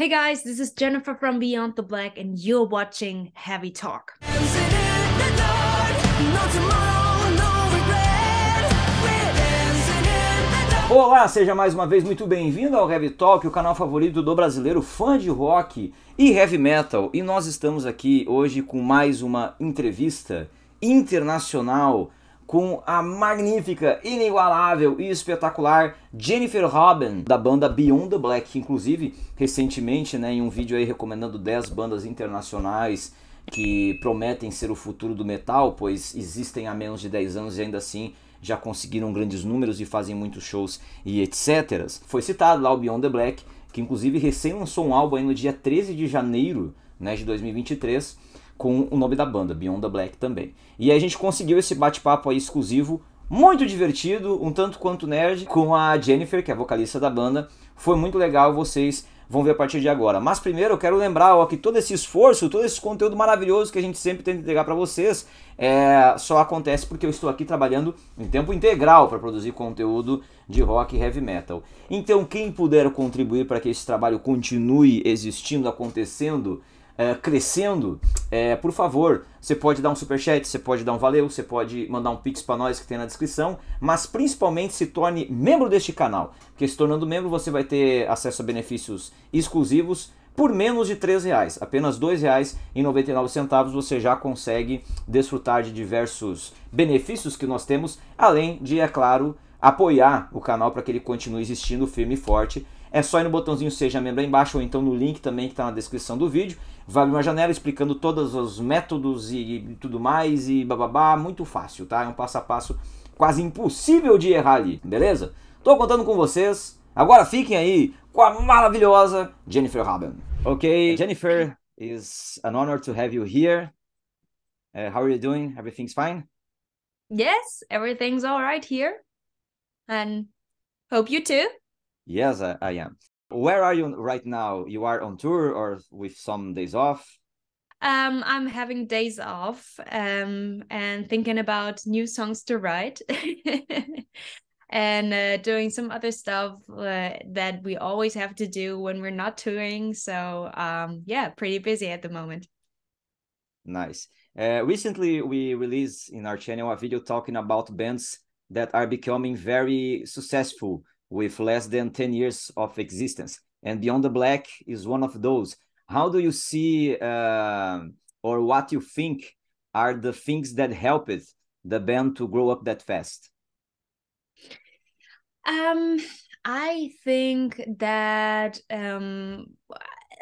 Hey guys, this is Jennifer from Beyond the Black, and you're watching Heavy Talk. Olá, seja mais uma vez muito bem-vindo ao Heavy Talk, o canal favorito do brasileiro fã de rock e heavy metal. E nós estamos aqui hoje com mais uma entrevista internacional com a magnífica, inigualável e espetacular Jennifer Robin, da banda Beyond the Black, que inclusive recentemente, né, em um vídeo aí recomendando 10 bandas internacionais que prometem ser o futuro do metal, pois existem há menos de 10 anos e ainda assim já conseguiram grandes números e fazem muitos shows e etc. Foi citado lá o Beyond the Black, que inclusive recém lançou um álbum no dia 13 de janeiro né, de 2023, com o nome da banda, Beyond the Black também. E a gente conseguiu esse bate-papo aí exclusivo, muito divertido, um tanto quanto nerd, com a Jennifer, que é a vocalista da banda. Foi muito legal, vocês vão ver a partir de agora. Mas primeiro eu quero lembrar ó, que todo esse esforço, todo esse conteúdo maravilhoso que a gente sempre tenta entregar para vocês, é, só acontece porque eu estou aqui trabalhando em tempo integral para produzir conteúdo de rock e heavy metal. Então quem puder contribuir para que esse trabalho continue existindo, acontecendo, é, crescendo, é, por favor, você pode dar um super chat, você pode dar um valeu, você pode mandar um pix para nós que tem na descrição, mas principalmente se torne membro deste canal, porque se tornando membro você vai ter acesso a benefícios exclusivos por menos de R$ reais, apenas R$ 2,99 você já consegue desfrutar de diversos benefícios que nós temos, além de, é claro, apoiar o canal para que ele continue existindo firme e forte é só ir no botãozinho Seja Membro aí embaixo ou então no link também que está na descrição do vídeo. Vai abrir uma janela explicando todos os métodos e, tudo mais e bababá. Muito fácil, tá? É um passo a passo quase impossível de errar ali, beleza? Tô contando com vocês. Agora fiquem aí com a maravilhosa Jennifer Robin. Ok, Jennifer, it's an honor to have you here. Uh, how are you doing? Everything's fine? Yes, everything's all right here. And hope you too. Yes, I, I am. Where are you right now? You are on tour or with some days off? Um, I'm having days off um, and thinking about new songs to write and uh, doing some other stuff uh, that we always have to do when we're not touring. So, um, yeah, pretty busy at the moment. Nice. Uh, recently, we released in our channel a video talking about bands that are becoming very successful with less than 10 years of existence. And Beyond the Black is one of those. How do you see uh, or what you think are the things that helped the band to grow up that fast? Um, I think that um,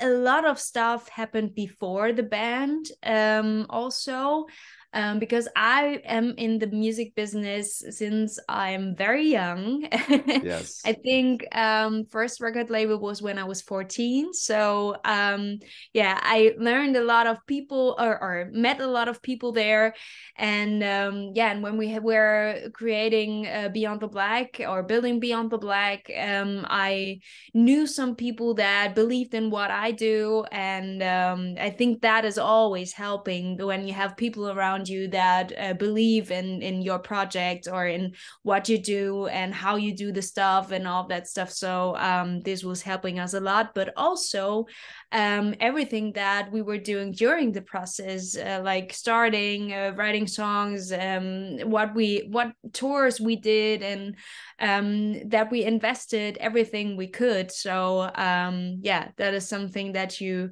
a lot of stuff happened before the band um, also um, because I am in the music business since I'm very young. yes. I think um, first record label was when I was 14. So um, yeah, I learned a lot of people or, or met a lot of people there. And um, yeah, and when we were creating uh, Beyond the Black or building Beyond the Black, um, I knew some people that believed in what I do. And um, I think that is always helping when you have people around around you that uh, believe in in your project or in what you do and how you do the stuff and all that stuff so um, this was helping us a lot but also um, everything that we were doing during the process uh, like starting uh, writing songs um, what we what tours we did and um, that we invested everything we could so um, yeah that is something that you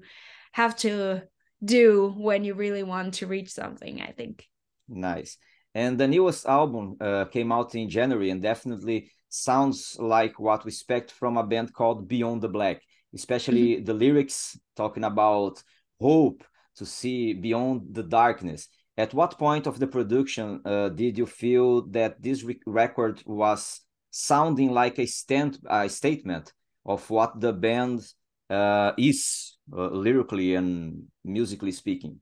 have to do when you really want to reach something, I think. Nice. And the newest album uh, came out in January and definitely sounds like what we expect from a band called Beyond the Black, especially mm -hmm. the lyrics talking about hope to see beyond the darkness. At what point of the production uh, did you feel that this record was sounding like a stand a statement of what the band uh, is uh, lyrically and musically speaking?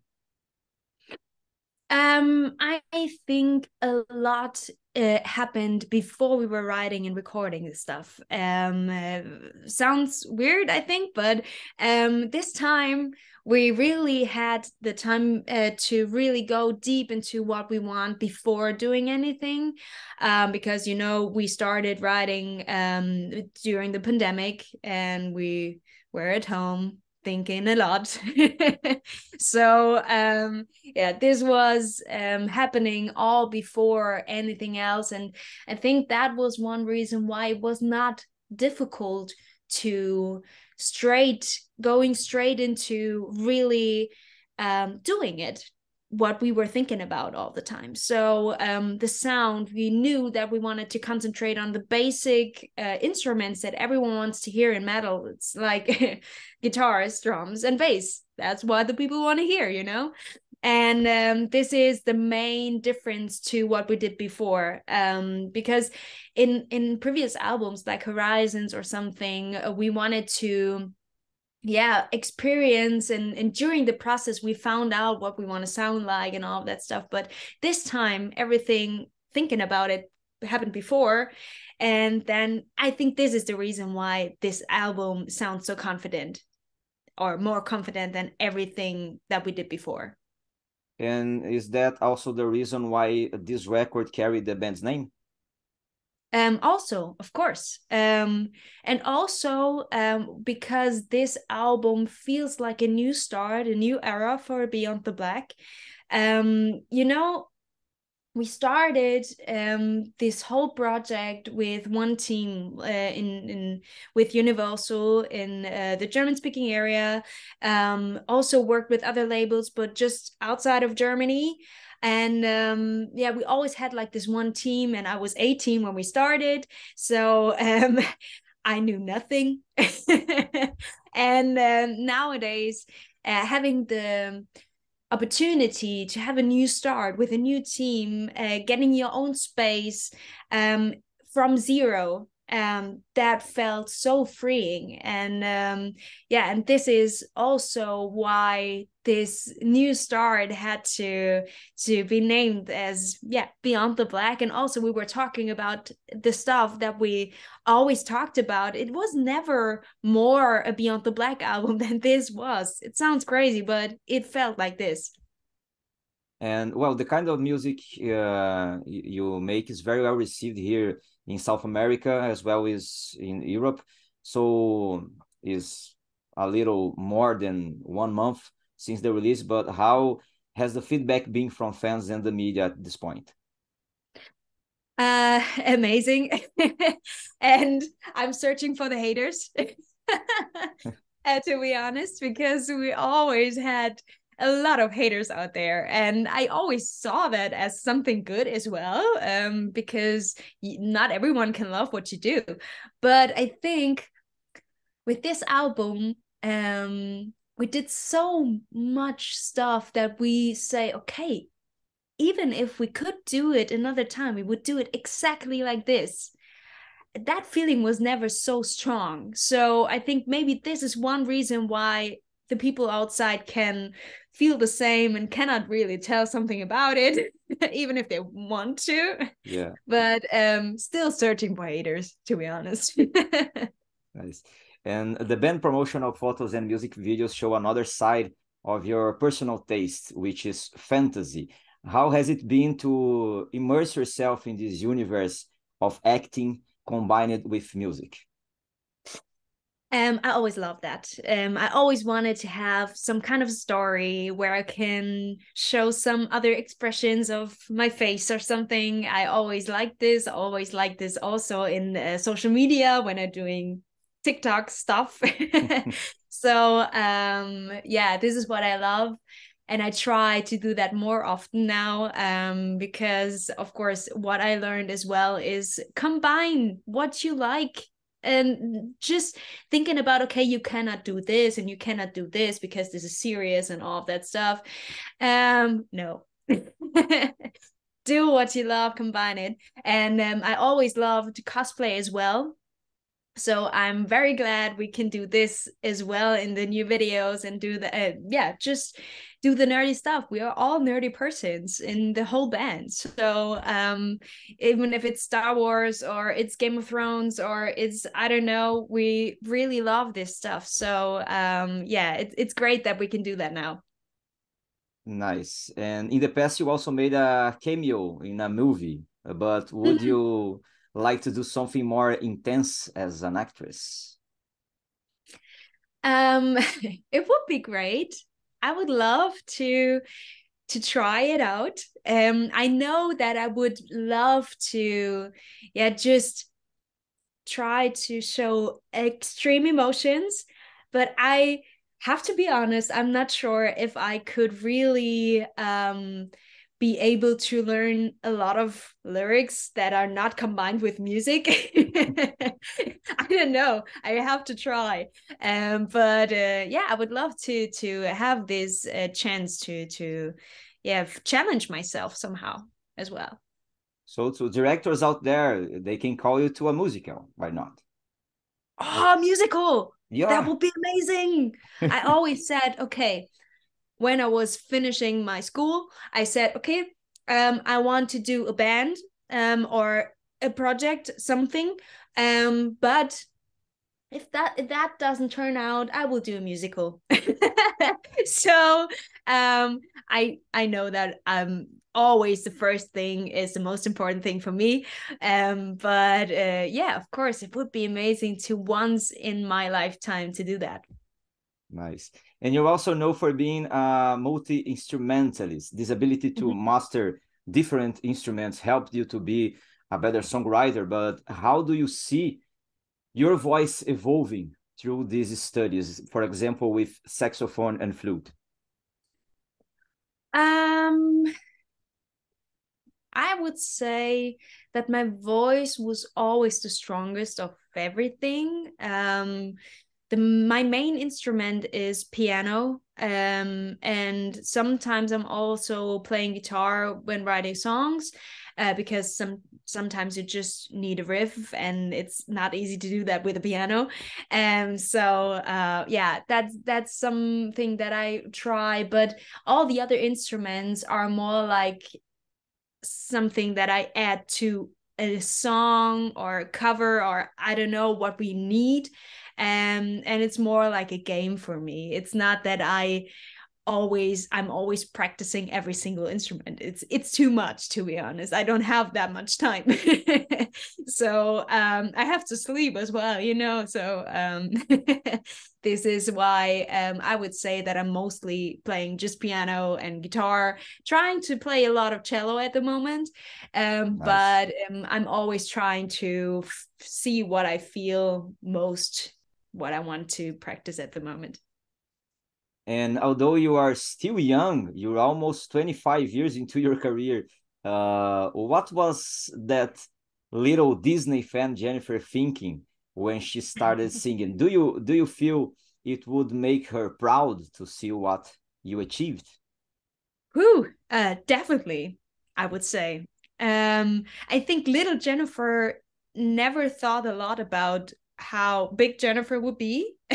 Um, I think a lot uh, happened before we were writing and recording this stuff. Um, uh, sounds weird, I think, but um, this time we really had the time uh, to really go deep into what we want before doing anything, um, because you know we started writing um, during the pandemic and we were at home thinking a lot. so um, yeah, this was um, happening all before anything else, and I think that was one reason why it was not difficult to straight going straight into really um, doing it what we were thinking about all the time. So um, the sound, we knew that we wanted to concentrate on the basic uh, instruments that everyone wants to hear in metal. It's like guitars, drums, and bass. That's what the people want to hear, you know. And um, this is the main difference to what we did before, um, because in in previous albums like Horizons or something, uh, we wanted to yeah experience and and during the process we found out what we want to sound like and all of that stuff but this time everything thinking about it happened before and then i think this is the reason why this album sounds so confident or more confident than everything that we did before and is that also the reason why this record carried the band's name um, also of course um, and also um, because this album feels like a new start a new era for beyond the black um, you know we started um, this whole project with one team uh, in, in with universal in uh, the german speaking area um, also worked with other labels but just outside of germany and um, yeah we always had like this one team and i was 18 when we started so um, i knew nothing and uh, nowadays uh, having the opportunity to have a new start with a new team uh, getting your own space um, from zero um, that felt so freeing and um, yeah and this is also why this new start had to to be named as yeah beyond the black and also we were talking about the stuff that we always talked about it was never more a beyond the black album than this was it sounds crazy but it felt like this and well the kind of music uh, you make is very well received here in south america as well as in europe so is a little more than one month since the release but how has the feedback been from fans and the media at this point uh amazing and i'm searching for the haters uh, to be honest because we always had a lot of haters out there. And I always saw that as something good as well, um, because not everyone can love what you do. But I think with this album, um, we did so much stuff that we say, okay, even if we could do it another time, we would do it exactly like this that feeling was never so strong. So I think maybe this is one reason why the people outside can feel the same and cannot really tell something about it even if they want to yeah but um still searching for haters to be honest nice and the band promotional photos and music videos show another side of your personal taste which is fantasy how has it been to immerse yourself in this universe of acting combined with music um, I always loved that. Um, I always wanted to have some kind of story where I can show some other expressions of my face or something. I always like this. Always like this also in uh, social media when I'm doing TikTok stuff. so um, yeah, this is what I love and I try to do that more often now um, because, of course, what I learned as well is combine what you like and just thinking about okay you cannot do this and you cannot do this because this is serious and all of that stuff um no do what you love combine it and um, i always loved cosplay as well so i'm very glad we can do this as well in the new videos and do the uh, yeah just do the nerdy stuff we are all nerdy persons in the whole band so um even if it's star wars or it's game of thrones or it's i don't know we really love this stuff so um yeah it's it's great that we can do that now nice and in the past you also made a cameo in a movie but would mm-hmm. you like to do something more intense as an actress? Um, it would be great. I would love to to try it out. Um, I know that I would love to, yeah, just try to show extreme emotions, but I have to be honest, I'm not sure if I could really um be able to learn a lot of lyrics that are not combined with music. I don't know. I have to try. Um, but uh, yeah, I would love to to have this uh, chance to to yeah challenge myself somehow as well. So to directors out there, they can call you to a musical. Why not? Oh, musical! Yeah, that would be amazing. I always said, okay, when I was finishing my school, I said, okay, um, I want to do a band um, or a project, something. Um, but if that if that doesn't turn out, I will do a musical. so um, I I know that um always the first thing is the most important thing for me. Um, but uh, yeah, of course, it would be amazing to once in my lifetime to do that. Nice. And you're also known for being a multi instrumentalist. This ability to mm -hmm. master different instruments helped you to be a better songwriter. But how do you see your voice evolving through these studies, for example, with saxophone and flute? Um, I would say that my voice was always the strongest of everything. Um, the my main instrument is piano um, and sometimes i'm also playing guitar when writing songs uh, because some sometimes you just need a riff and it's not easy to do that with a piano and um, so uh, yeah that's that's something that i try but all the other instruments are more like something that i add to a song or a cover or i don't know what we need um, and it's more like a game for me it's not that i always i'm always practicing every single instrument it's it's too much to be honest i don't have that much time so um i have to sleep as well you know so um this is why um i would say that i'm mostly playing just piano and guitar trying to play a lot of cello at the moment um nice. but um, i'm always trying to f- see what i feel most what I want to practice at the moment. And although you are still young, you're almost 25 years into your career. Uh, what was that little Disney fan Jennifer thinking when she started singing? Do you do you feel it would make her proud to see what you achieved? Who? Uh, definitely, I would say. Um, I think little Jennifer never thought a lot about how big Jennifer would be.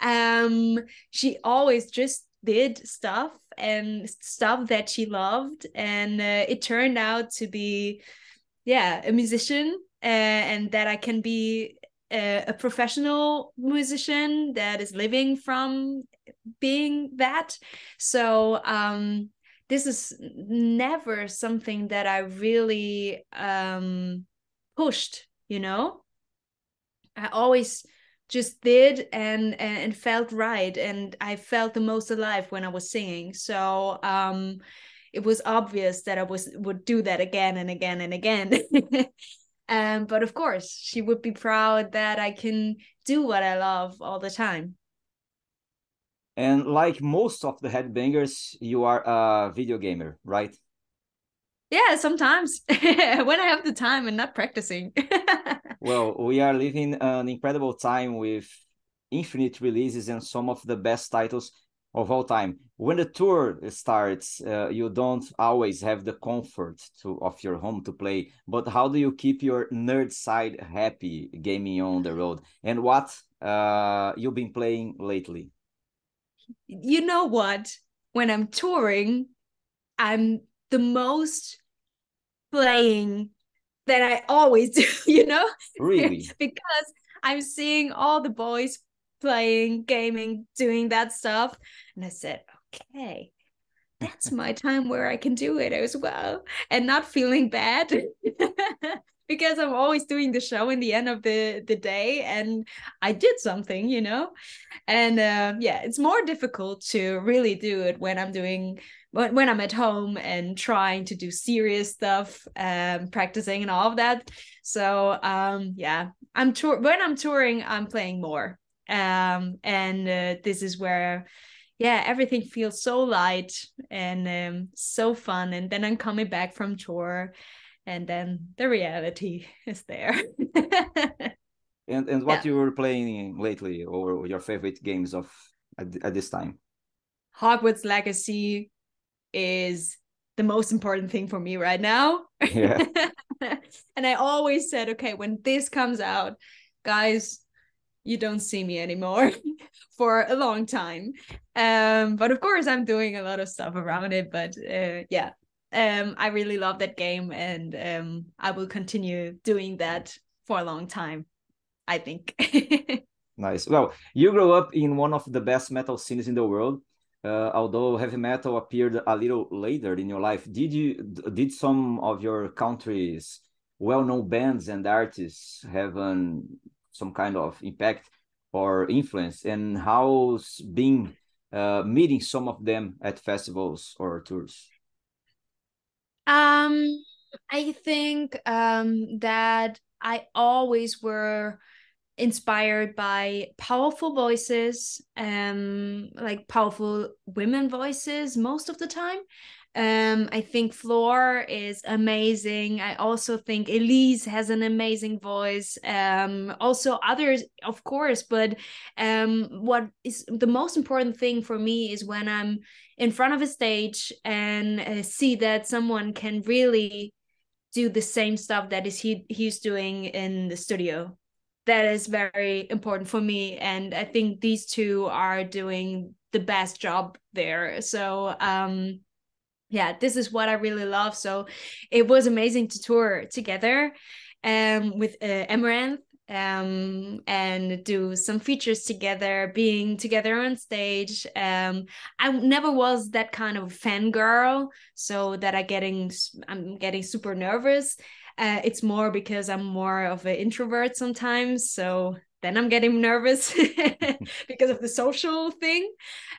um, she always just did stuff and stuff that she loved, and uh, it turned out to be, yeah, a musician, uh, and that I can be a, uh, a professional musician that is living from being that. So. Um, this is never something that I really um, pushed, you know? I always just did and and felt right and I felt the most alive when I was singing. So um it was obvious that I was would do that again and again and again. um but of course she would be proud that I can do what I love all the time. And like most of the headbangers, you are a video gamer, right? Yeah, sometimes when I have the time and not practicing. well, we are living an incredible time with infinite releases and some of the best titles of all time. When the tour starts, uh, you don't always have the comfort to, of your home to play. But how do you keep your nerd side happy gaming on the road? And what uh, you've been playing lately? You know what? When I'm touring, I'm the most playing than I always do, you know? Really? because I'm seeing all the boys playing, gaming, doing that stuff. And I said, okay, that's my time where I can do it as well and not feeling bad. because I'm always doing the show in the end of the the day and I did something, you know. And uh, yeah, it's more difficult to really do it when I'm doing when, when I'm at home and trying to do serious stuff, um, practicing and all of that. So um, yeah, I'm tour when I'm touring, I'm playing more. Um, and uh, this is where yeah, everything feels so light and um, so fun. And then I'm coming back from tour, and then the reality is there. and and what yeah. you were playing lately, or your favorite games of at, at this time? Hogwarts Legacy, is the most important thing for me right now. Yeah. and I always said, okay, when this comes out, guys, you don't see me anymore for a long time. Um, but of course, I'm doing a lot of stuff around it. But uh, yeah, um, I really love that game, and um, I will continue doing that for a long time. I think. nice. Well, you grew up in one of the best metal scenes in the world uh, although heavy metal appeared a little later in your life, did you did some of your country's well-known bands and artists have an, some kind of impact or influence? And how's been uh, meeting some of them at festivals or tours? Um, I think um, that I always were inspired by powerful voices, um, like powerful women voices most of the time. Um, I think Floor is amazing. I also think Elise has an amazing voice. Um, also others, of course, but um, what is the most important thing for me is when I'm in front of a stage and uh, see that someone can really do the same stuff that is he he's doing in the studio that is very important for me and i think these two are doing the best job there so um yeah this is what i really love so it was amazing to tour together um with uh, amaranth um, and do some features together, being together on stage. Um, I never was that kind of fangirl, so that I getting I'm getting super nervous. Uh, it's more because I'm more of an introvert sometimes. So then I'm getting nervous because of the social thing.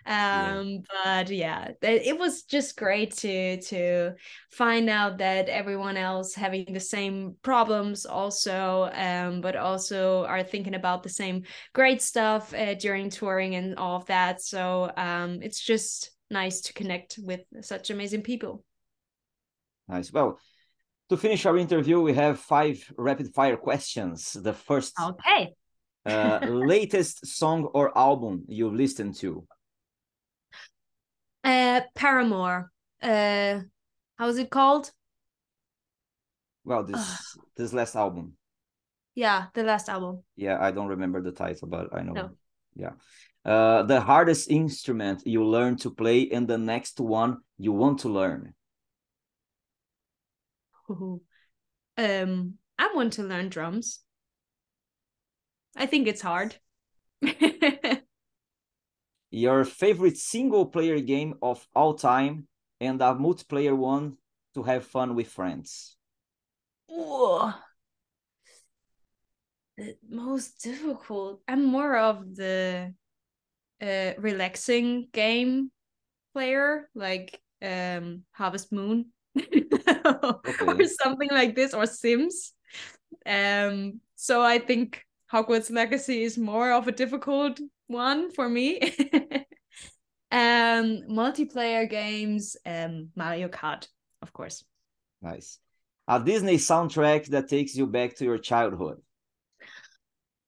Um, yeah. But yeah, it was just great to to find out that everyone else having the same problems also, um, but also are thinking about the same great stuff uh, during touring and all of that. So um, it's just nice to connect with such amazing people. Nice. Well, to finish our interview, we have five rapid fire questions. The first okay. uh, latest song or album you've listened to? Uh, Paramore. Uh, how's it called? Well, this Ugh. this last album. Yeah, the last album. Yeah, I don't remember the title, but I know. No. Yeah. Uh, the hardest instrument you learn to play and the next one you want to learn. um, I want to learn drums. I think it's hard. Your favorite single player game of all time and a multiplayer one to have fun with friends. Whoa. The most difficult. I'm more of the uh, relaxing game player, like um, Harvest Moon okay. or something like this or sims um so i think hogwarts legacy is more of a difficult one for me um multiplayer games um mario kart of course nice a disney soundtrack that takes you back to your childhood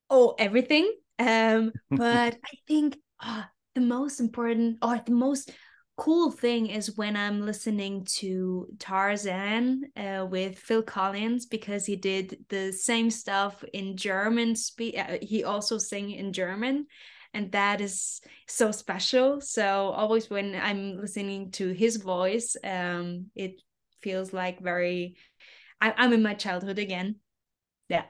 oh everything um but i think oh, the most important or the most cool thing is when I'm listening to Tarzan uh, with Phil Collins because he did the same stuff in German. Speak, uh, he also sang in German, and that is so special. So always when I'm listening to his voice, um, it feels like very. I- I'm in my childhood again. Yeah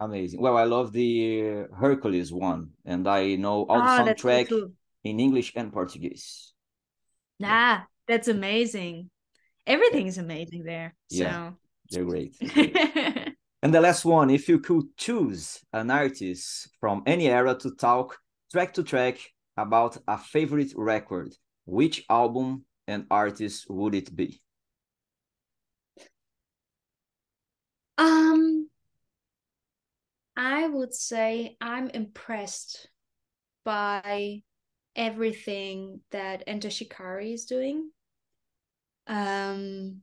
amazing well i love the uh, hercules one and i know all the oh, soundtrack cool. in english and portuguese Nah, ah, that's amazing. Everything's amazing there. So. Yeah, they're great. and the last one, if you could choose an artist from any era to talk track to track about a favorite record, which album and artist would it be? Um, I would say I'm impressed by everything that Enter Shikari is doing. Um,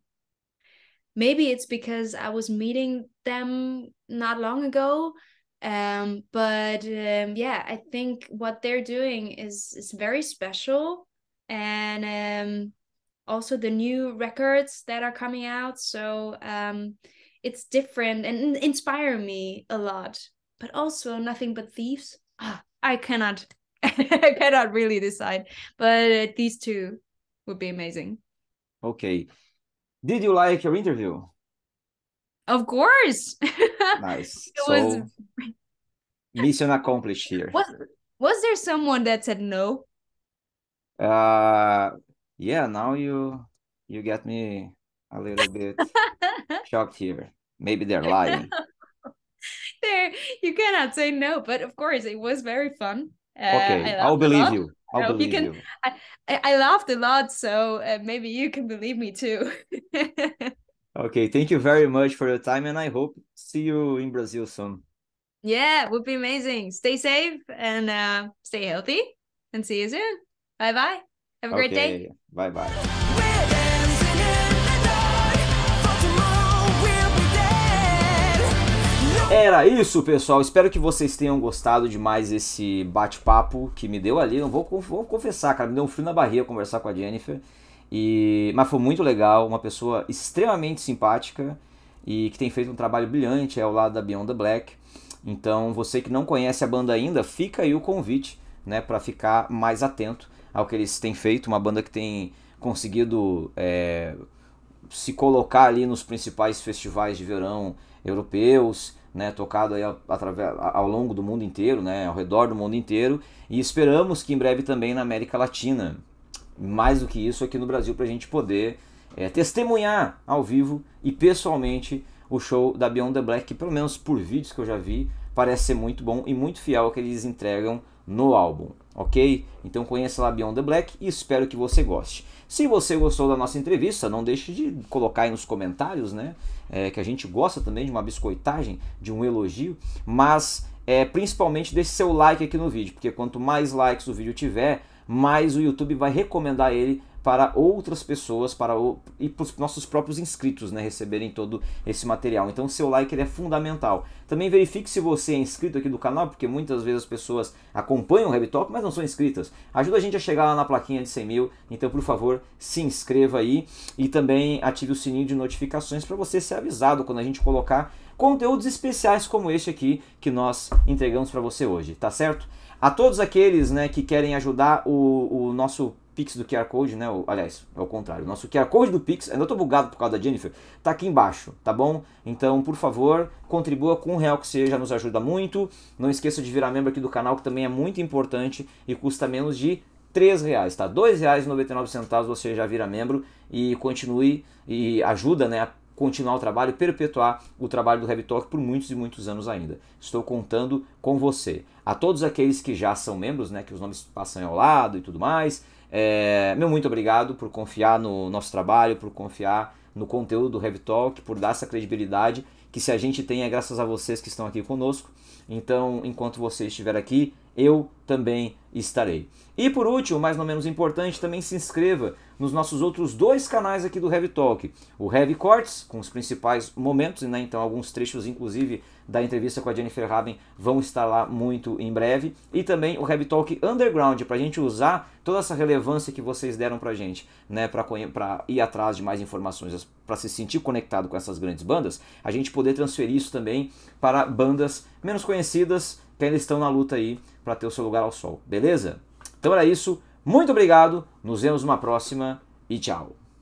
maybe it's because I was meeting them not long ago. Um, but um, yeah, I think what they're doing is is very special, and um, also the new records that are coming out. So um, it's different and inspire me a lot. But also, nothing but thieves. Oh, I cannot I cannot really decide, but these two would be amazing. Okay. Did you like your interview? Of course. Nice. so was... mission accomplished here. Was, was there someone that said no? Uh yeah, now you you get me a little bit shocked here. Maybe they're lying. there you cannot say no, but of course it was very fun. Uh, okay, I'll believe you. I'll believe can, you. I, I laughed a lot, so uh, maybe you can believe me too. okay, thank you very much for your time, and I hope see you in Brazil soon. Yeah, would be amazing. Stay safe and uh, stay healthy, and see you soon. Bye bye. Have a okay. great day. Bye bye. Era isso, pessoal. Espero que vocês tenham gostado de mais esse bate-papo que me deu ali. Não vou, vou confessar, cara, me deu um frio na barriga conversar com a Jennifer. E, mas foi muito legal, uma pessoa extremamente simpática e que tem feito um trabalho brilhante, é ao lado da Beyond the Black. Então, você que não conhece a banda ainda, fica aí o convite, né, para ficar mais atento ao que eles têm feito, uma banda que tem conseguido é, se colocar ali nos principais festivais de verão europeus, né, tocado aí através, ao longo do mundo inteiro, né, ao redor do mundo inteiro, e esperamos que em breve também na América Latina, mais do que isso aqui no Brasil, para a gente poder é, testemunhar ao vivo e pessoalmente o show da Beyond the Black, que pelo menos por vídeos que eu já vi, parece ser muito bom e muito fiel ao que eles entregam no álbum, ok? Então conheça lá Beyond the Black e espero que você goste. Se você gostou da nossa entrevista, não deixe de colocar aí nos comentários, né? É, que a gente gosta também de uma biscoitagem, de um elogio, mas é, principalmente deixe seu like aqui no vídeo, porque quanto mais likes o vídeo tiver, mais o YouTube vai recomendar ele para outras pessoas para o, e para os nossos próprios inscritos né, receberem todo esse material. Então, seu like ele é fundamental. Também verifique se você é inscrito aqui do canal, porque muitas vezes as pessoas acompanham o Talk, mas não são inscritas. Ajuda a gente a chegar lá na plaquinha de 100 mil. Então, por favor, se inscreva aí e também ative o sininho de notificações para você ser avisado quando a gente colocar conteúdos especiais como este aqui que nós entregamos para você hoje, tá certo? A todos aqueles né, que querem ajudar o, o nosso Pix do QR Code, né? Aliás, é o contrário. O nosso QR Code do Pix, ainda é tô bugado por causa da Jennifer, tá aqui embaixo, tá bom? Então, por favor, contribua com um real que seja, nos ajuda muito. Não esqueça de virar membro aqui do canal, que também é muito importante e custa menos de três reais, tá? R$ centavos você já vira membro e continue e ajuda, né, a continuar o trabalho, perpetuar o trabalho do Heavy Talk por muitos e muitos anos ainda. Estou contando com você. A todos aqueles que já são membros, né, que os nomes passam ao lado e tudo mais, é, meu muito obrigado por confiar no nosso trabalho, por confiar no conteúdo do Heavy Talk, por dar essa credibilidade que se a gente tem é graças a vocês que estão aqui conosco. Então, enquanto você estiver aqui, eu também estarei. E por último, mas não menos importante, também se inscreva nos nossos outros dois canais aqui do Heavy Talk. O Heavy Cortes, com os principais momentos, né? então alguns trechos, inclusive, da entrevista com a Jennifer Raben vão estar lá muito em breve. E também o Heavy Talk Underground, para a gente usar toda essa relevância que vocês deram para a gente, né? para ir atrás de mais informações, para se sentir conectado com essas grandes bandas, a gente poder transferir isso também para bandas menos conhecidas, que então, ainda estão na luta aí para ter o seu lugar ao sol, beleza? Então era isso, muito obrigado, nos vemos numa próxima e tchau!